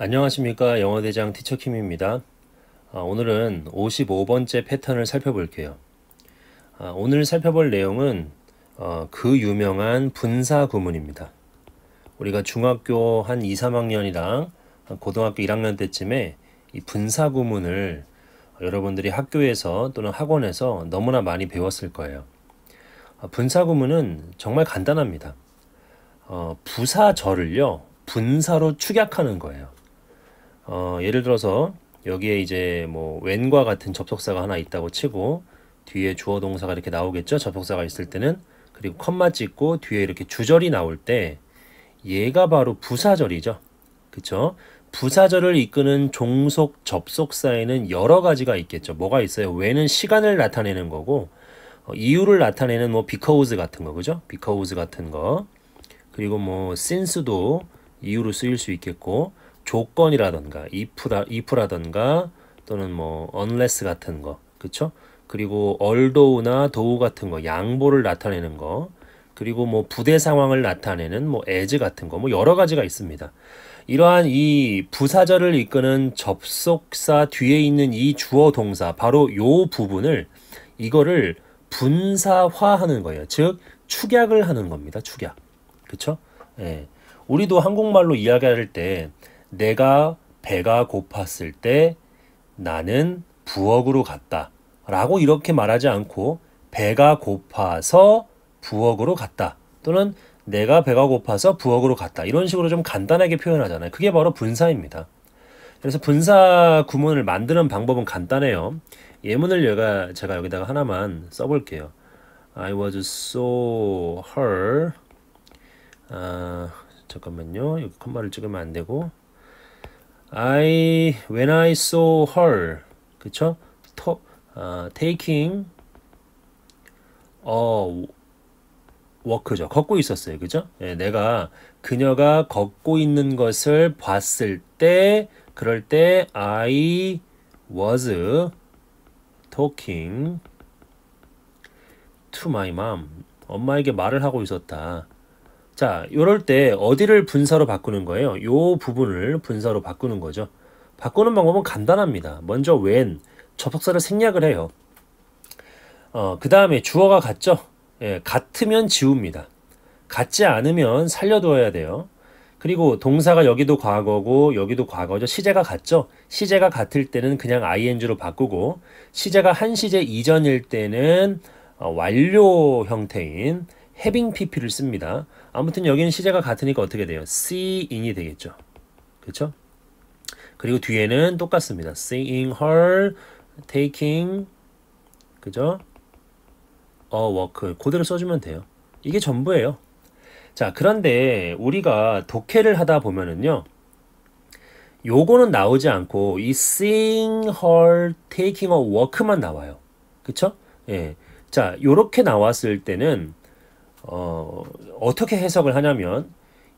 안녕하십니까 영어대장 티처킴입니다. 아, 오늘은 55번째 패턴을 살펴볼게요. 아, 오늘 살펴볼 내용은 어, 그 유명한 분사 구문입니다. 우리가 중학교 한 2, 3학년이랑 고등학교 1학년 때쯤에 이 분사 구문을 여러분들이 학교에서 또는 학원에서 너무나 많이 배웠을 거예요. 아, 분사 구문은 정말 간단합니다. 어, 부사절을요 분사로 축약하는 거예요. 어, 예를 들어서 여기에 이제 뭐 when과 같은 접속사가 하나 있다고 치고 뒤에 주어 동사가 이렇게 나오겠죠. 접속사가 있을 때는 그리고 컴마 찍고 뒤에 이렇게 주절이 나올 때 얘가 바로 부사절이죠. 그쵸? 부사절을 이끄는 종속 접속사에는 여러 가지가 있겠죠. 뭐가 있어요? 왜는 시간을 나타내는 거고 어, 이유를 나타내는 뭐 because 같은 거 그죠? because 같은 거 그리고 뭐 since도 이유로 쓰일 수 있겠고 조건이라던가 if다 if라던가 또는 뭐 unless 같은 거. 그쵸 그리고 얼도우나 도우 같은 거 양보를 나타내는 거 그리고 뭐 부대 상황을 나타내는 뭐 as 같은 거 뭐 여러 가지가 있습니다. 이러한 이 부사절을 이끄는 접속사 뒤에 있는 이 주어 동사 바로 요 부분을 이거를 분사화하는 거예요. 즉 축약을 하는 겁니다. 축약. 그쵸 예. 우리도 한국말로 이야기할 때 내가 배가 고팠을 때 나는 부엌으로 갔다. 라고 이렇게 말하지 않고 배가 고파서 부엌으로 갔다. 또는 내가 배가 고파서 부엌으로 갔다. 이런 식으로 좀 간단하게 표현하잖아요. 그게 바로 분사입니다. 그래서 분사 구문을 만드는 방법은 간단해요. 예문을 제가, 제가 여기다가 하나만 써볼게요. I was so her. 아, 잠깐만요. 여기 컴마를 찍으면 안 되고. I when I saw her 그쵸? To, 아, taking a walk죠. 걷고 있었어요. 그죠? 예, 내가 그녀가 걷고 있는 것을 봤을 때 그럴 때 I was talking to my mom. 엄마에게 말을 하고 있었다. 자, 요럴 때 어디를 분사로 바꾸는 거예요? 요 부분을 분사로 바꾸는 거죠. 바꾸는 방법은 간단합니다. 먼저 when, 접속사를 생략을 해요. 어, 그 다음에 주어가 같죠? 예, 같으면 지웁니다. 같지 않으면 살려두어야 돼요. 그리고 동사가 여기도 과거고 여기도 과거죠. 시제가 같죠? 시제가 같을 때는 그냥 ing로 바꾸고 시제가 한 시제 이전일 때는 어, 완료 형태인 having pp를 씁니다. 아무튼 여기는 시제가 같으니까 어떻게 돼요? seeing이 되겠죠. 그렇 그리고 뒤에는 똑같습니다. seeing her taking 그죠? a walk 그대로 써주면 돼요. 이게 전부예요. 자 그런데 우리가 독해를 하다 보면은요. 요거는 나오지 않고 이 seeing her taking a walk만 나와요. 그쵸? 예. 자, 요렇게 나왔을 때는 어, 어떻게 해석을 하냐면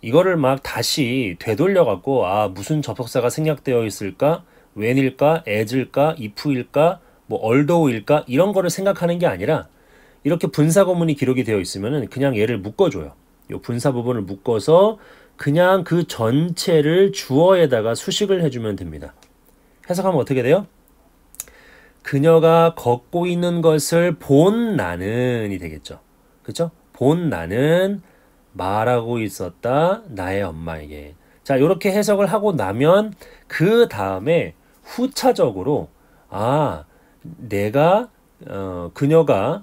이거를 막 다시 되돌려 갖고 아 무슨 접속사가 생략되어 있을까 웬일까 에즈일까 이프일까뭐 얼도우일까 이런 거를 생각하는 게 아니라 이렇게 분사 고문이 기록이 되어 있으면은 그냥 얘를 묶어줘요. 요 분사 부분을 묶어서 그냥 그 전체를 주어에다가 수식을 해주면 됩니다. 해석하면 어떻게 돼요? 그녀가 걷고 있는 것을 본 나는이 되겠죠. 그렇죠? 본 나는 말하고 있었다 나의 엄마에게. 자, 이렇게 해석을 하고 나면 그 다음에 후차적으로 아, 내가 어, 그녀가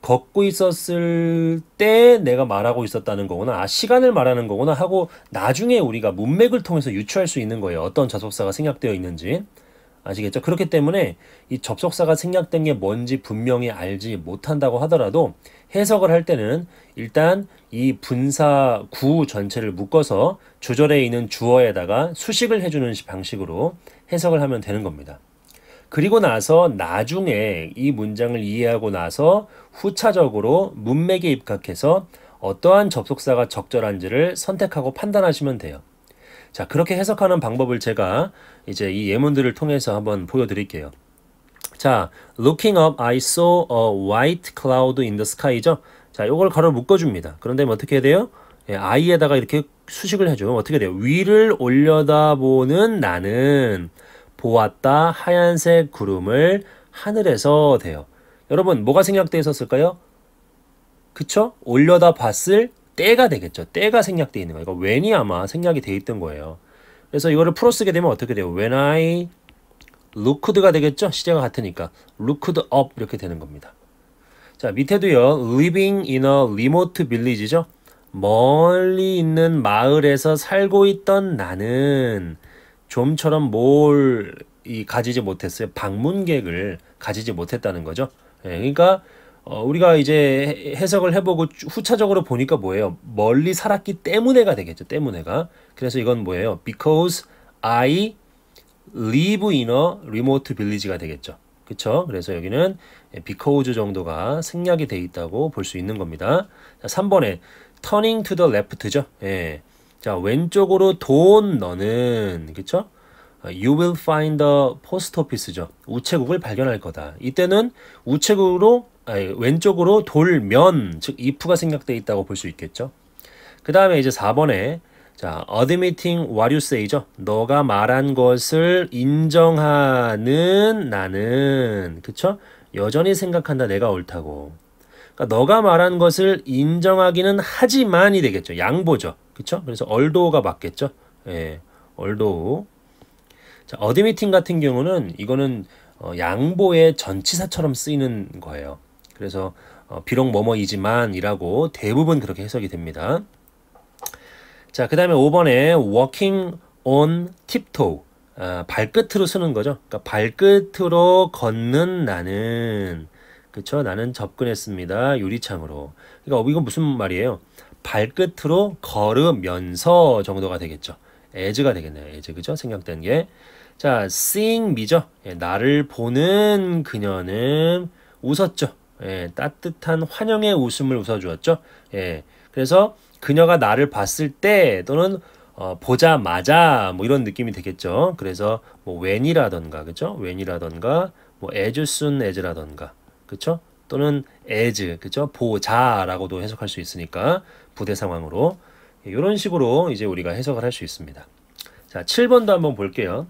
걷고 있었을 때 내가 말하고 있었다는 거구나. 아, 시간을 말하는 거구나 하고 나중에 우리가 문맥을 통해서 유추할 수 있는 거예요. 어떤 접속사가 생략되어 있는지. 아시겠죠? 그렇기 때문에 이 접속사가 생략된 게 뭔지 분명히 알지 못한다고 하더라도 해석을 할 때는 일단 이 분사 구 전체를 묶어서 조절에 있는 주어에다가 수식을 해주는 방식으로 해석을 하면 되는 겁니다. 그리고 나서 나중에 이 문장을 이해하고 나서 후차적으로 문맥에 입각해서 어떠한 접속사가 적절한지를 선택하고 판단하시면 돼요. 자, 그렇게 해석하는 방법을 제가 이제 이 예문들을 통해서 한번 보여드릴게요. 자, looking up, I saw a white cloud in the sky죠. 자, 이걸 가로 묶어줍니다. 그런데 뭐 어떻게 해야 돼요? 예, I에다가 이렇게 수식을 해줘요. 어떻게 돼요? 위를 올려다보는 나는 보았다 하얀색 구름을 하늘에서 돼요. 여러분 뭐가 생략어 있었을까요? 그쵸? 올려다 봤을 때가 되겠죠. 때가 생략어 있는 거예요. 이거 그러니까 when이 아마 생략이 돼 있던 거예요. 그래서 이거를 풀어 쓰게 되면 어떻게 돼요? When I l 크드가 되겠죠? 시제가 같으니까 l 크드업 이렇게 되는 겁니다. 자 밑에도요 living in a remote village죠. 멀리 있는 마을에서 살고 있던 나는 좀처럼 뭘 가지지 못했어요. 방문객을 가지지 못했다는 거죠. 예, 그러니까 어, 우리가 이제 해석을 해보고 후차적으로 보니까 뭐예요? 멀리 살았기 때문에가 되겠죠. 때문에가. 그래서 이건 뭐예요? Because I live in a remote village가 되겠죠. 그쵸? 그래서 여기는 because 정도가 생략이 돼 있다고 볼 수 있는 겁니다. 자, 3번에 turning to the left죠. 예. 자, 왼쪽으로 돈 너는 그쵸? You will find the post office죠. 우체국을 발견할 거다. 이때는 우체국으로 아니, 왼쪽으로 돌면 즉 if가 생략되어 있다고 볼 수 있겠죠. 그 다음에 이제 4번에 자, admitting what you say죠. 너가 말한 것을 인정하는 나는 그쵸? 여전히 생각한다 내가 옳다고. 그러니까 너가 말한 것을 인정하기는 하지만이 되겠죠. 양보죠. 그쵸? 그래서 얼도가 맞겠죠. 예, 얼도. 자, 어드미팅 같은 경우는 이거는 어, 양보의 전치사처럼 쓰이는 거예요. 그래서 어, 비록 뭐뭐이지만이라고 대부분 그렇게 해석이 됩니다. 자, 그 다음에 5번에 walking on tiptoe. 아, 발끝으로 쓰는 거죠. 그러니까 발끝으로 걷는 나는. 그쵸? 나는 접근했습니다. 유리창으로. 그러니까 어, 이건 무슨 말이에요? 발끝으로 걸으면서 정도가 되겠죠. as가 되겠네요. as, 그죠? 생각된 게. 자, seeing me죠. 예, 나를 보는 그녀는 웃었죠. 예, 따뜻한 환영의 웃음을 웃어주었죠. 예, 그래서 그녀가 나를 봤을 때 또는 어, 보자마자 뭐 이런 느낌이 되겠죠. 그래서 뭐 when이라던가 그죠? when이라던가 뭐 as soon as라던가 그쵸? 또는 as 그죠? 보자라고도 해석할 수 있으니까 부대 상황으로 이런 식으로 이제 우리가 해석을 할 수 있습니다. 자, 7번도 한번 볼게요.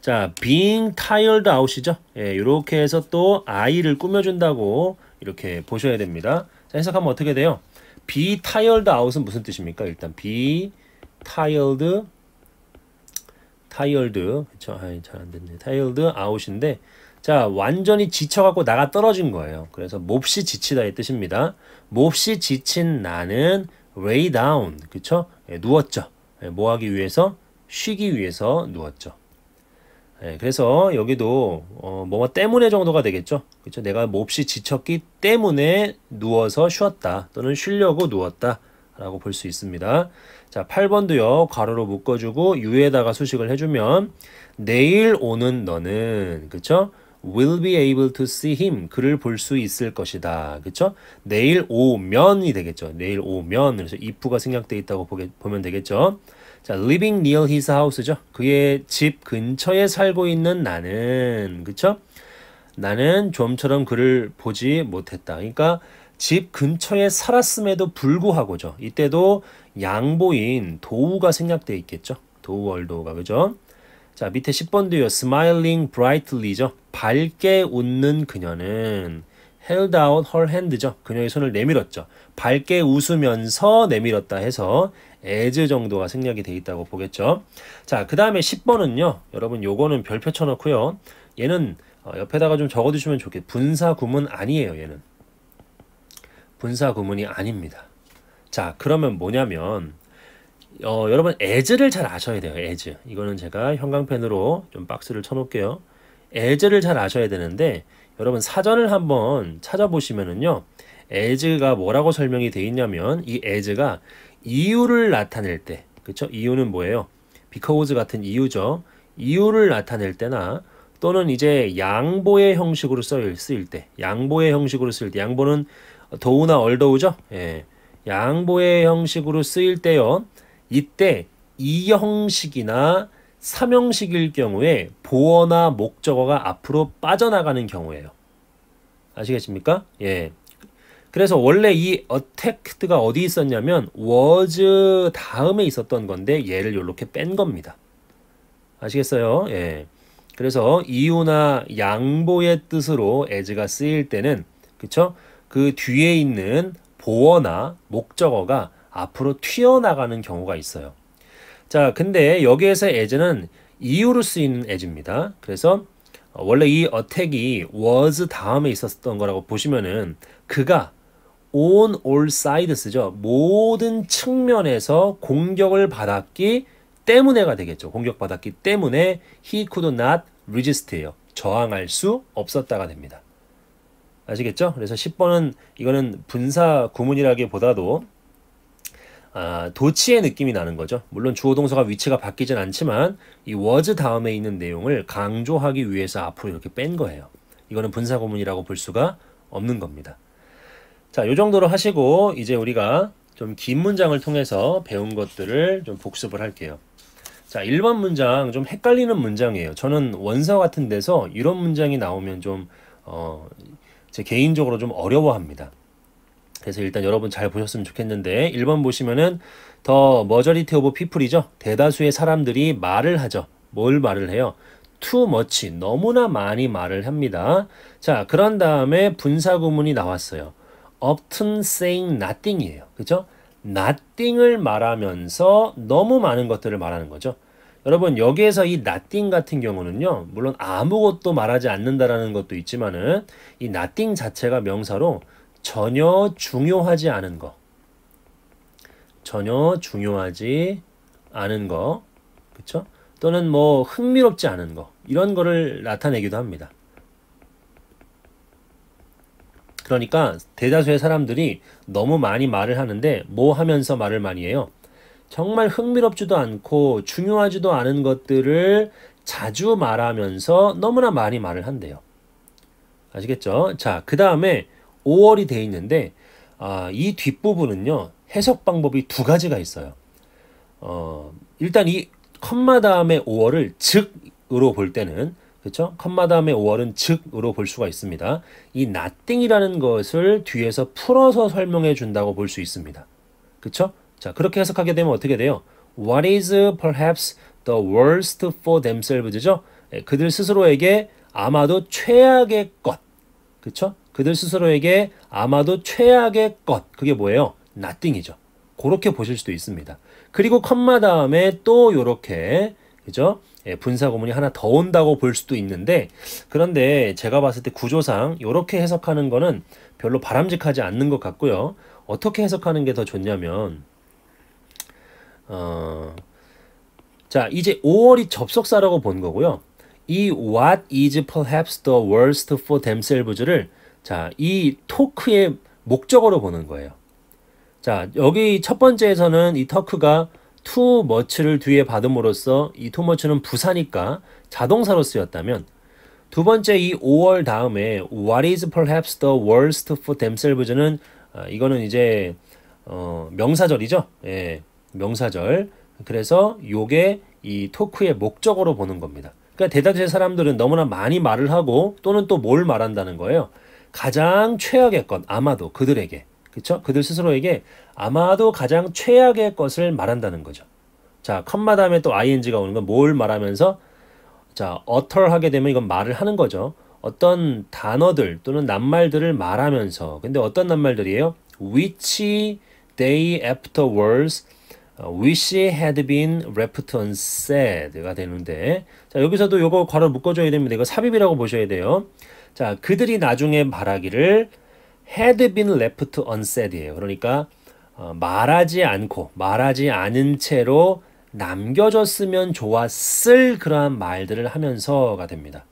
자, being tired out이죠. 예, 이렇게 해서 또 아이를 꾸며준다고 이렇게 보셔야 됩니다. 자, 해석하면 어떻게 돼요? be tired out은 무슨 뜻입니까? 일단 be tired tired 그쵸? 아, 잘안 됐네. tired out인데 자, 완전히 지쳐갖고 나가 떨어진 거예요. 그래서 몹시 지치다의 뜻입니다. 몹시 지친 나는 lay down, 그쵸? 예, 누웠죠. 예, 뭐 하기 위해서? 쉬기 위해서 누웠죠. 예, 그래서 여기도 어, 뭐가 때문에 정도가 되겠죠. 그렇죠? 내가 몹시 지쳤기 때문에 누워서 쉬었다 또는 쉬려고 누웠다. 라고 볼 수 있습니다. 자, 8번도요. 가로로 묶어주고 유에다가 수식을 해주면 내일 오는 너는 그쵸? 그렇죠? will be able to see him. 그를 볼 수 있을 것이다. 그쵸? 그렇죠? 내일 오면이 되겠죠. 내일 오면. 그래서 if가 생략되 있다고 보게, 보면 되겠죠. 자, living near his house죠. 그의 집 근처에 살고 있는 나는 그쵸? 나는 좀처럼 그를 보지 못했다. 그러니까 집 근처에 살았음에도 불구하고죠. 이때도 양보인 도우가 생략되어 있겠죠. 도우 월도가 우 그죠? 자, 밑에 10번도요. smiling brightly죠. 밝게 웃는 그녀는 held out her hand죠. 그녀의 손을 내밀었죠. 밝게 웃으면서 내밀었다 해서 에즈 정도가 생략이 돼 있다고 보겠죠. 자, 그 다음에 10번은요. 여러분 요거는 별표 쳐놓고요. 얘는 어, 옆에다가 좀 적어두시면 좋겠. 분사 구문 아니에요. 얘는 분사 구문이 아닙니다. 자, 그러면 뭐냐면 어, 여러분 에즈를 잘 아셔야 돼요. 에즈 이거는 제가 형광펜으로 좀 박스를 쳐놓을게요. 에즈를 잘 아셔야 되는데 여러분 사전을 한번 찾아보시면은요. 에즈가 뭐라고 설명이 되어 있냐면 이 에즈가 이유를 나타낼 때, 그쵸 이유는 뭐예요? because 같은 이유죠. 이유를 나타낼 때나 또는 이제 양보의 형식으로 쓰일, 쓰일 때, 양보의 형식으로 쓰일 때, 양보는 도우나 얼더우죠. 예. 양보의 형식으로 쓰일 때요. 이때 이 형식이나 삼형식일 경우에 보어나 목적어가 앞으로 빠져나가는 경우예요. 아시겠습니까? 예. 그래서 원래 이 어택트가 어디 있었냐면 was 다음에 있었던 건데 얘를 요렇게 뺀 겁니다. 아시겠어요? 예. 그래서 이유나 양보의 뜻으로 as가 쓰일 때는 그쵸? 그 뒤에 있는 보어나 목적어가 앞으로 튀어나가는 경우가 있어요. 자, 근데 여기에서 as는 이유로 쓰이는 as입니다. 그래서 원래 이 어택이 was 다음에 있었던 거라고 보시면은 그가 on all sides죠. 모든 측면에서 공격을 받았기 때문에가 되겠죠. 공격받았기 때문에 he could not resist예요. 저항할 수 없었다가 됩니다. 아시겠죠? 그래서 10번은 이거는 분사 구문이라기보다도 아, 도치의 느낌이 나는 거죠. 물론 주어 동사가 위치가 바뀌진 않지만 이 was 다음에 있는 내용을 강조하기 위해서 앞으로 이렇게 뺀 거예요. 이거는 분사 구문이라고 볼 수가 없는 겁니다. 자, 요 정도로 하시고 이제 우리가 좀 긴 문장을 통해서 배운 것들을 좀 복습을 할게요. 자, 1번 문장 좀 헷갈리는 문장이에요. 저는 원서 같은 데서 이런 문장이 나오면 좀 어, 제 개인적으로 좀 어려워합니다. 그래서 일단 여러분 잘 보셨으면 좋겠는데 1번 보시면은 더 머저리티 오브 피플이죠. 대다수의 사람들이 말을 하죠. 뭘 말을 해요? 투 머치 너무나 많이 말을 합니다. 자, 그런 다음에 분사 구문이 나왔어요. often saying nothing이에요. 그죠? nothing을 말하면서 너무 많은 것들을 말하는 거죠. 여러분 여기에서 이 nothing 같은 경우는요. 물론 아무것도 말하지 않는다라는 것도 있지만은 이 nothing 자체가 명사로 전혀 중요하지 않은 거. 전혀 중요하지 않은 거. 그렇죠? 또는 뭐 흥미롭지 않은 거. 이런 거를 나타내기도 합니다. 그러니까 대다수의 사람들이 너무 많이 말을 하는데 뭐 하면서 말을 많이 해요. 정말 흥미롭지도 않고 중요하지도 않은 것들을 자주 말하면서 너무나 많이 말을 한대요. 아시겠죠? 자, 그 다음에 5월이 돼 있는데 아, 이 뒷부분은요. 해석 방법이 두 가지가 있어요. 어, 일단 이 컴마 다음에 5월을 즉으로 볼 때는 그렇죠? 컴마 다음에 5월은 즉으로 볼 수가 있습니다. 이 nothing이라는 것을 뒤에서 풀어서 설명해 준다고 볼 수 있습니다. 그렇죠? 자, 그렇게 해석하게 되면 어떻게 돼요? What is perhaps the worst for themselves죠? 예, 그들 스스로에게 아마도 최악의 것. 그렇죠? 그들 스스로에게 아마도 최악의 것. 그게 뭐예요? nothing이죠. 그렇게 보실 수도 있습니다. 그리고 컴마 다음에 또 요렇게 그죠? 예, 분사 고문이 하나 더 온다고 볼 수도 있는데 그런데 제가 봤을 때 구조상 이렇게 해석하는 거는 별로 바람직하지 않는 것 같고요. 어떻게 해석하는 게 더 좋냐면 어, 자 이제 5월이 접속사라고 본 거고요. 이 what is perhaps the worst for themselves를 자이 토크의 목적으로 보는 거예요. 자 여기 첫 번째에서는 이토크가 too much를 뒤에 받음으로써 이 too much는 부사니까 자동사로 쓰였다면 두 번째 이 5월 다음에 what is perhaps the worst for themselves는 아, 이거는 이제 어, 명사절이죠. 예, 명사절. 그래서 요게 이 토크의 목적으로 보는 겁니다. 그러니까 대다수의 사람들은 너무나 많이 말을 하고 또는 또 뭘 말한다는 거예요. 가장 최악의 건 아마도 그들에게 그렇죠? 그들 스스로에게 아마도 가장 최악의 것을 말한다는 거죠. 자, 컴마 다음에 또 ing가 오는 건 뭘 말하면서 자, 어털 하게 되면 이건 말을 하는 거죠. 어떤 단어들 또는 낱말들을 말하면서 근데 어떤 낱말들이에요? which day afterwards 어, wish had been repton said가 되는데 자, 여기서도 요거 괄호 묶어줘야 됩니다. 이거 삽입이라고 보셔야 돼요. 자, 그들이 나중에 말하기를 had been left unsaid이에요. 그러니까 어, 말하지 않고 말하지 않은 채로 남겨졌으면 좋았을 그러한 말들을 하면서가 됩니다.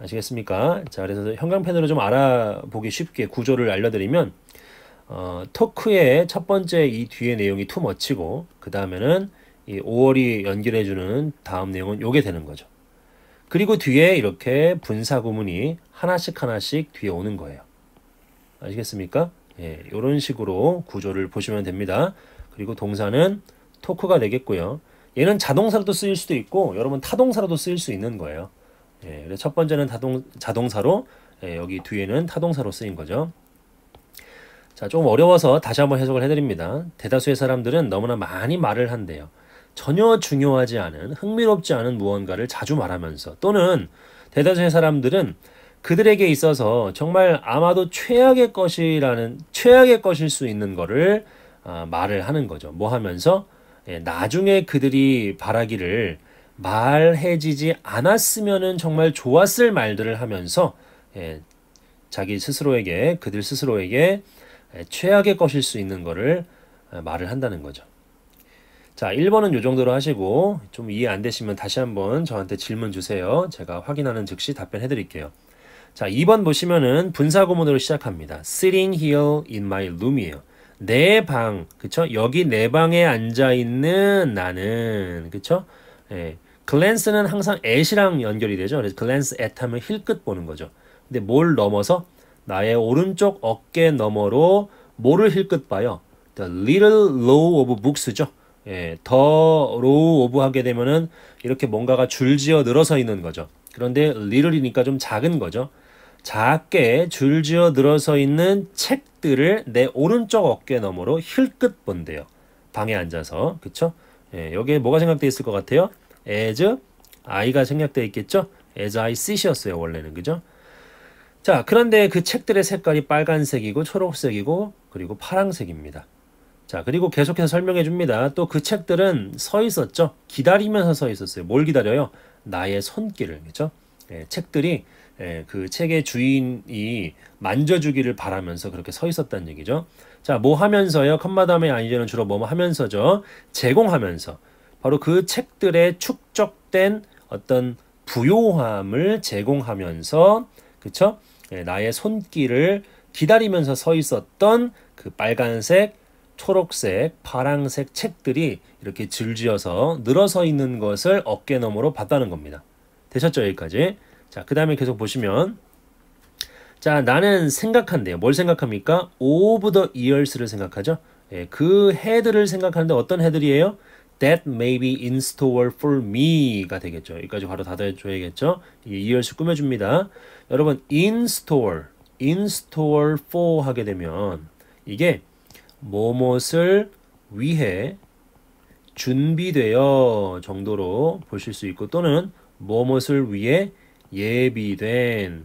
아시겠습니까? 자, 그래서 형광펜으로 좀 알아보기 쉽게 구조를 알려드리면 어, 토크의 첫 번째 이 뒤에 내용이 투머치고 그 다음에는 이 5월이 연결해주는 다음 내용은 요게 되는 거죠. 그리고 뒤에 이렇게 분사 구문이 하나씩 하나씩 뒤에 오는 거예요. 아시겠습니까? 예, 이런 식으로 구조를 보시면 됩니다. 그리고 동사는 토크가 되겠고요. 얘는 자동사로도 쓰일 수도 있고 여러분 타동사로도 쓰일 수 있는 거예요. 예, 그래서 첫 번째는 타동, 자동사로 예, 여기 뒤에는 타동사로 쓰인 거죠. 자, 좀 어려워서 다시 한번 해석을 해드립니다. 대다수의 사람들은 너무나 많이 말을 한대요. 전혀 중요하지 않은 흥미롭지 않은 무언가를 자주 말하면서 또는 대다수의 사람들은 그들에게 있어서 정말 아마도 최악의 것이라는 최악의 것일 수 있는 것을 아, 말을 하는 거죠. 뭐 하면서 예, 나중에 그들이 바라기를 말해지지 않았으면 정말 좋았을 말들을 하면서 예, 자기 스스로에게 그들 스스로에게 예, 최악의 것일 수 있는 것을 아, 말을 한다는 거죠. 자, 1번은 요 정도로 하시고 좀 이해 안 되시면 다시 한번 저한테 질문 주세요. 제가 확인하는 즉시 답변해 드릴게요. 자, 2번 보시면은 분사 구문으로 시작합니다. Sitting here in my room이에요. 내 방, 그쵸? 여기 내 방에 앉아있는 나는, 그쵸? 예. glance는 항상 at이랑 연결이 되죠. 그래서 glance at 하면 힐끗 보는 거죠. 근데 뭘 넘어서? 나의 오른쪽 어깨 너머로 뭐를 힐끗 봐요? The little row of books죠. 예, 더 row of 하게 되면은 이렇게 뭔가가 줄지어 늘어서 있는 거죠. 그런데 little이니까 좀 작은 거죠. 작게 줄지어 늘어서 있는 책들을 내 오른쪽 어깨 너머로 힐끗 본대요. 방에 앉아서 그쵸? 예, 여기에 뭐가 생각되어 있을 것 같아요? as I가 생략되어 있겠죠? as I 쓰셨어요 원래는 그죠? 자 그런데 그 책들의 색깔이 빨간색이고 초록색이고 그리고 파랑색입니다. 자 그리고 계속해서 설명해 줍니다. 또 그 책들은 서 있었죠? 기다리면서 서 있었어요. 뭘 기다려요? 나의 손길을 그죠? 예, 책들이 예, 그 책의 주인이 만져주기를 바라면서 그렇게 서 있었다는 얘기죠. 자, 뭐 하면서요? 컴마담의 아니제는 주로 뭐 하면서죠? 제공하면서. 바로 그 책들의 축적된 어떤 부요함을 제공하면서, 그쵸? 예, 나의 손길을 기다리면서 서 있었던 그 빨간색, 초록색, 파랑색 책들이 이렇게 질지어서 늘어서 있는 것을 어깨너머로 봤다는 겁니다. 되셨죠? 여기까지. 자, 그 다음에 계속 보시면 자, 나는 생각한대요. 뭘 생각합니까? of the years를 생각하죠. 예, 그 헤드를 생각하는데 어떤 헤드이에요? That may be in store for me가 되겠죠. 여기까지 바로 닫아줘야겠죠. 이 y e a r s 꾸며줍니다. 여러분, in store, in store for 하게 되면 이게 뭐뭇을 위해 준비되어 정도로 보실 수 있고 또는 뭐뭇을 위해 예비된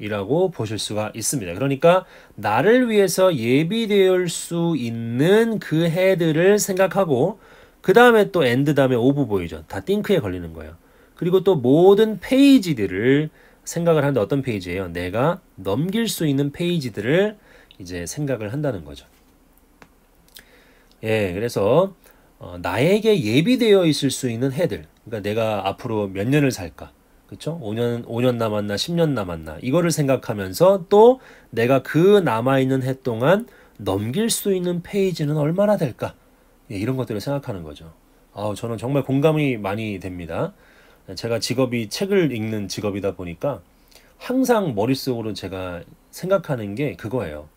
이라고 보실 수가 있습니다. 그러니까 나를 위해서 예비될 수 있는 그 헤드를 생각하고 그 다음에 또 엔드 다음에 오브 보이죠. 다 띵크에 걸리는 거예요. 그리고 또 모든 페이지들을 생각을 하는데 어떤 페이지예요? 내가 넘길 수 있는 페이지들을 이제 생각을 한다는 거죠. 예, 그래서 어, 나에게 예비되어 있을 수 있는 헤드 그러니까 내가 앞으로 몇 년을 살까? 그렇죠? 5년 5년 남았나 10년 남았나 이거를 생각하면서 또 내가 그 남아 있는 해 동안 넘길 수 있는 페이지는 얼마나 될까? 예, 이런 것들을 생각하는 거죠. 아, 저는 정말 공감이 많이 됩니다. 제가 직업이 책을 읽는 직업이다 보니까 항상 머릿속으로 제가 생각하는 게 그거예요.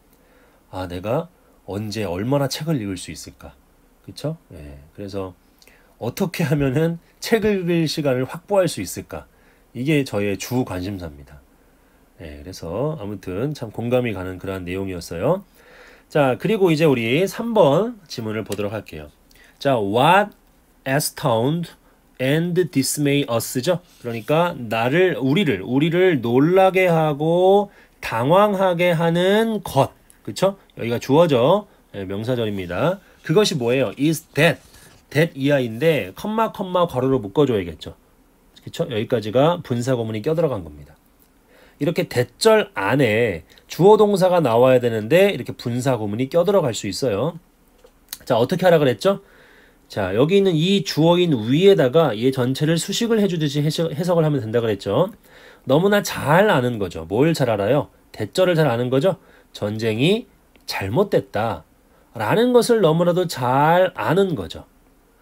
아, 내가 언제 얼마나 책을 읽을 수 있을까? 그렇죠? 예. 그래서 어떻게 하면은 책을 읽을 시간을 확보할 수 있을까? 이게 저의 주 관심사입니다. 네, 그래서 아무튼 참 공감이 가는 그러한 내용이었어요. 자, 그리고 이제 우리 3번 지문을 보도록 할게요. 자, what astound and dismay us죠? 그러니까 나를 우리를 우리를 놀라게 하고 당황하게 하는 것. 그렇죠? 여기가 주어죠. 네, 예, 명사절입니다. 그것이 뭐예요? is that that 이하인데 컴마 컴마 괄호로 묶어 줘야겠죠. 그렇 여기까지가 분사 고문이 껴들어간 겁니다. 이렇게 대절 안에 주어 동사가 나와야 되는데 이렇게 분사 고문이 껴들어갈 수 있어요. 자, 어떻게 하라 그랬죠? 자, 여기 있는 이 주어인 위에다가 얘 전체를 수식을 해주듯이 해석을 하면 된다 그랬죠. 너무나 잘 아는 거죠. 뭘 잘 알아요? 대절을 잘 아는 거죠. 전쟁이 잘못됐다. 라는 것을 너무나도 잘 아는 거죠.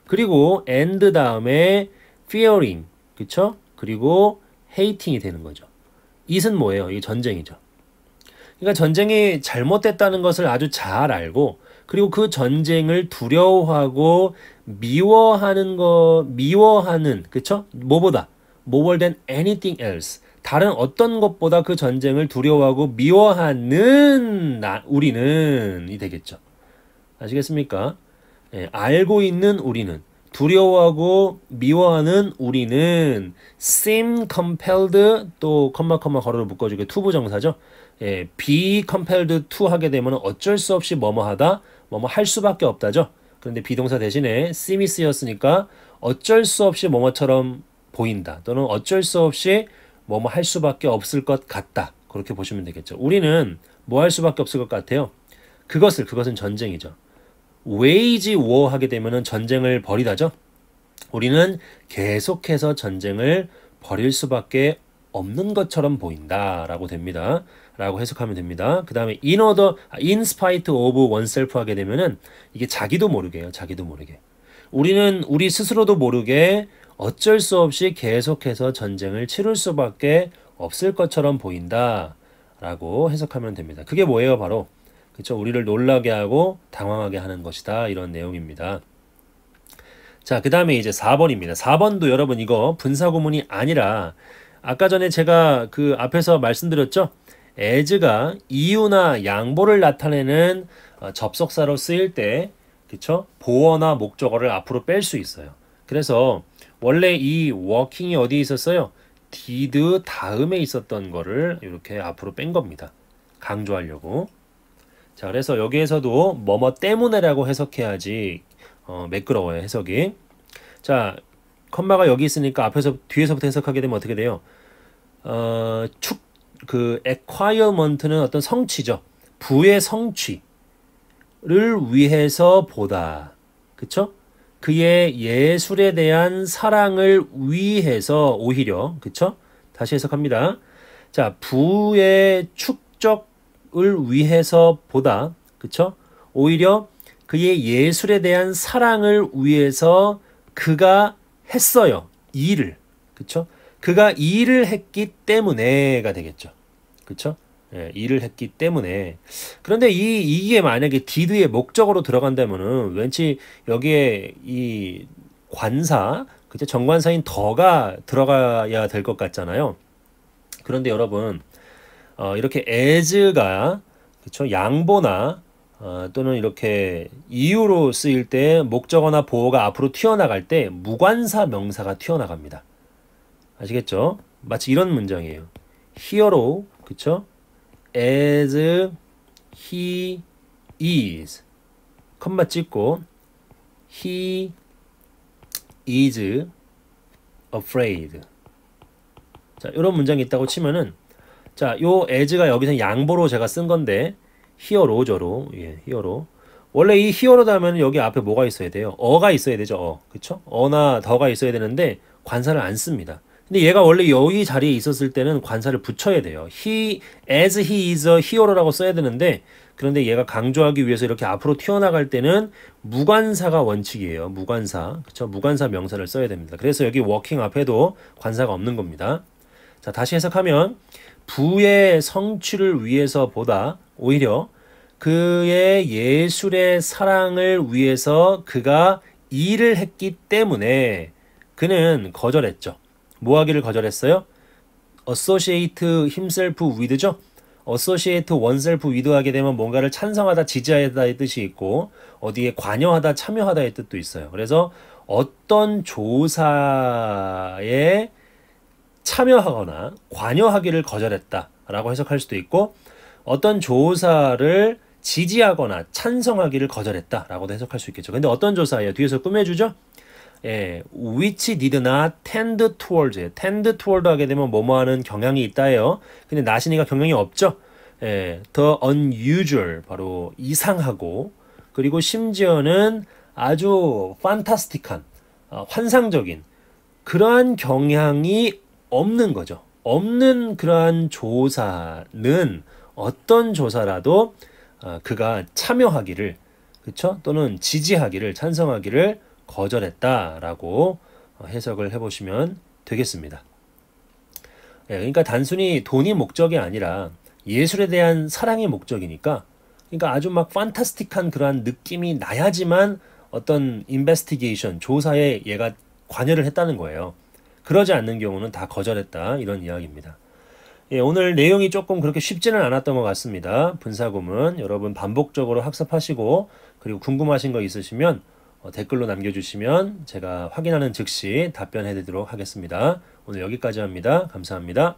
그리고 and 다음에 fearing 그쵸? 그리고 헤이팅이 되는 거죠. 이은 뭐예요? 이게 전쟁이죠. 그러니까 전쟁이 잘못됐다는 것을 아주 잘 알고 그리고 그 전쟁을 두려워하고 미워하는 거 미워하는 그쵸? 뭐보다 more than anything else 다른 어떤 것보다 그 전쟁을 두려워하고 미워하는 나, 우리는이 되겠죠. 아시겠습니까? 예, 알고 있는 우리는 두려워하고 미워하는 우리는 seem compelled 또 컴마 컴마 걸어를 묶어주게 투부 정사죠. 예, be compelled to 하게 되면 어쩔 수 없이 뭐뭐하다, 뭐뭐 할 수밖에 없다죠. 그런데 비동사 대신에 seem이 쓰였으니까 어쩔 수 없이 뭐뭐처럼 보인다 또는 어쩔 수 없이 뭐뭐 할 수밖에 없을 것 같다 그렇게 보시면 되겠죠. 우리는 뭐 할 수밖에 없을 것 같아요. 그것을 그것은 전쟁이죠. 웨이지 워 하게 되면 전쟁을 벌이다죠. 우리는 계속해서 전쟁을 벌일 수밖에 없는 것처럼 보인다라고 됩니다. 라고 해석하면 됩니다. 그 다음에 in order, in spite of oneself 하게 되면은 이게 자기도 모르게요. 자기도 모르게. 우리는 우리 스스로도 모르게 어쩔 수 없이 계속해서 전쟁을 치를 수밖에 없을 것처럼 보인다. 라고 해석하면 됩니다. 그게 뭐예요? 바로 그렇죠? 우리를 놀라게 하고 당황하게 하는 것이다. 이런 내용입니다. 자, 그 다음에 이제 4번입니다. 4번도 여러분 이거 분사구문이 아니라 아까 전에 제가 그 앞에서 말씀드렸죠? 에즈가 이유나 양보를 나타내는 어, 접속사로 쓰일 때 그쵸? 보어나 목적어를 앞으로 뺄 수 있어요. 그래서 원래 이워킹이 어디에 있었어요? 디드 다음에 있었던 거를 이렇게 앞으로 뺀 겁니다. 강조하려고. 자, 그래서 여기에서도 뭐 뭐 때문에라고 해석해야지 어, 매끄러워요, 해석이. 자, 컴마가 여기 있으니까 앞에서 뒤에서부터 해석하게 되면 어떻게 돼요? 어, 축, 그 acquirement는 어떤 성취죠. 부의 성취를 위해서 보다. 그쵸? 그의 예술에 대한 사랑을 위해서 오히려 그쵸? 다시 해석합니다. 자, 부의 축적 을 위해서보다 그쵸? 오히려 그의 예술에 대한 사랑을 위해서 그가 했어요. 일을. 그쵸? 그가 일을 했기 때문에가 되겠죠. 그쵸? 예, 일을 했기 때문에 그런데 이 이게 만약에 디드의 목적으로 들어간다면은 왠지 여기에 이 관사 그때 정관사인 더가 들어가야 될 것 같잖아요. 그런데 여러분 어, 이렇게 as가 그쵸 양보나 어, 또는 이렇게 이유로 쓰일 때 목적어나 보호가 앞으로 튀어나갈 때 무관사 명사가 튀어나갑니다. 아시겠죠? 마치 이런 문장이에요. 히어로 그쵸? as he is 컴마 찍고 he is afraid 자 이런 문장이 있다고 치면은 자, 요에즈가 여기서 양보로 제가 쓴 건데 히어로 저로 예, 히어로. 원래 이 히어로다 하면 여기 앞에 뭐가 있어야 돼요? 어가 있어야 되죠. 어. 그렇죠? 어나 더가 있어야 되는데 관사를 안 씁니다. 근데 얘가 원래 여기 자리에 있었을 때는 관사를 붙여야 돼요. he as he is a hero라고 써야 되는데 그런데 얘가 강조하기 위해서 이렇게 앞으로 튀어나갈 때는 무관사가 원칙이에요. 무관사. 그렇죠? 무관사 명사를 써야 됩니다. 그래서 여기 워킹 앞에도 관사가 없는 겁니다. 자, 다시 해석하면 부의 성취를 위해서보다 오히려 그의 예술의 사랑을 위해서 그가 일을 했기 때문에 그는 거절했죠. 뭐 하기를 거절했어요? associate himself with죠? associate oneself with 하게 되면 뭔가를 찬성하다 지지하다의 뜻이 있고 어디에 관여하다 참여하다의 뜻도 있어요. 그래서 어떤 조사에 참여하거나 관여하기를 거절했다라고 해석할 수도 있고 어떤 조사를 지지하거나 찬성하기를 거절했다라고도 해석할 수 있겠죠. 근데 어떤 조사예요? 뒤에서 꾸며주죠. 예, which did나 tend towards, tend toward 하게 되면 뭐뭐 하는 경향이 있다예요. 근데 나신이가 경향이 없죠. 예, the unusual 바로 이상하고 그리고 심지어는 아주 판타스틱한 어, 환상적인 그러한 경향이 없는 거죠. 없는 그러한 조사는 어떤 조사라도 어, 그가 참여하기를 그쵸 또는 지지하기를 찬성하기를 거절했다라고 어, 해석을 해보시면 되겠습니다. 예, 그러니까 단순히 돈이 목적이 아니라 예술에 대한 사랑이 목적이니까 그러니까 아주 막 판타스틱한 그러한 느낌이 나야지만 어떤 인베스티게이션 조사에 얘가 관여를 했다는 거예요. 그러지 않는 경우는 다 거절했다 이런 이야기입니다. 예, 오늘 내용이 조금 그렇게 쉽지는 않았던 것 같습니다. 분사구문 여러분 반복적으로 학습하시고 그리고 궁금하신 거 있으시면 어, 댓글로 남겨주시면 제가 확인하는 즉시 답변해드리도록 하겠습니다. 오늘 여기까지 합니다. 감사합니다.